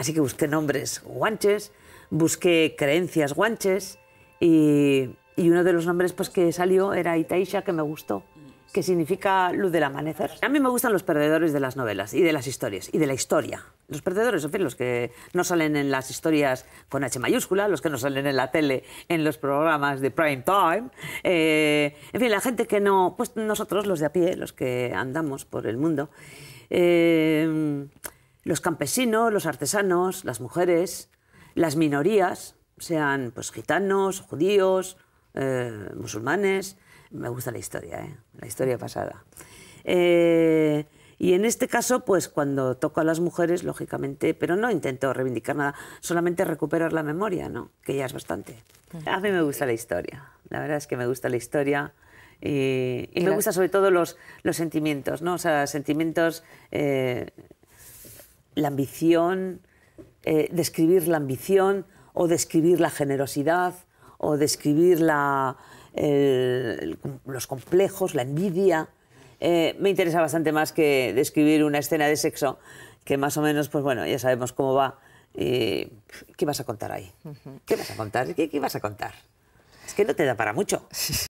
Así que busqué nombres guanches, busqué creencias guanches y, y uno de los nombres pues, que salió era Itaisha, que me gustó, que significa luz del amanecer. A mí me gustan los perdedores de las novelas y de las historias y de la historia. Los perdedores, en fin, los que no salen en las historias con H mayúscula, los que no salen en la tele, en los programas de prime time. Eh, en fin, la gente que no, pues nosotros los de a pie, los que andamos por el mundo. Eh, los campesinos, los artesanos, las mujeres, las minorías, sean pues gitanos, judíos, eh, musulmanes. Me gusta la historia, ¿eh? la historia pasada. Eh, y en este caso, pues cuando toco a las mujeres, lógicamente, pero no intento reivindicar nada, solamente recuperar la memoria, ¿no? Que ya es bastante. A mí me gusta la historia. La verdad es que me gusta la historia. Y, me gusta sobre todo los, los sentimientos, ¿no? O sea, sentimientos la ambición, eh, describir la ambición o describir la generosidad o describir la, los complejos, la envidia. Eh, me interesa bastante más que describir una escena de sexo que más o menos, pues bueno, ya sabemos cómo va. ¿Qué vas a contar ahí? ¿Qué vas a contar? qué vas a contar? Es que no te da para mucho.